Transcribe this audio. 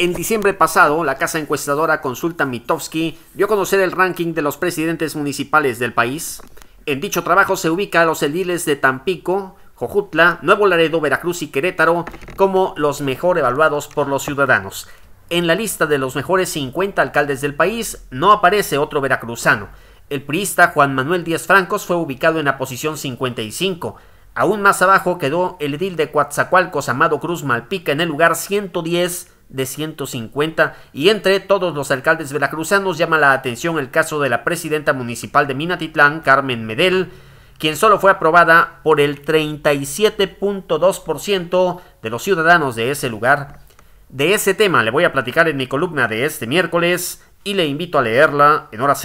En diciembre pasado, la casa encuestadora Consulta Mitofsky dio a conocer el ranking de los presidentes municipales del país. En dicho trabajo se ubica a los ediles de Tampico, Jojutla, Nuevo Laredo, Veracruz y Querétaro como los mejor evaluados por los ciudadanos. En la lista de los mejores 50 alcaldes del país no aparece otro veracruzano. El priista Juan Manuel Díaz Francos fue ubicado en la posición 55. Aún más abajo quedó el edil de Coatzacoalcos Amado Cruz Malpica en el lugar 110 de 150 y entre todos los alcaldes veracruzanos llama la atención el caso de la presidenta municipal de Minatitlán, Carmen Medel, quien solo fue aprobada por el 37.2% de los ciudadanos de ese lugar. De ese tema le voy a platicar en mi columna de este miércoles y le invito a leerla en hora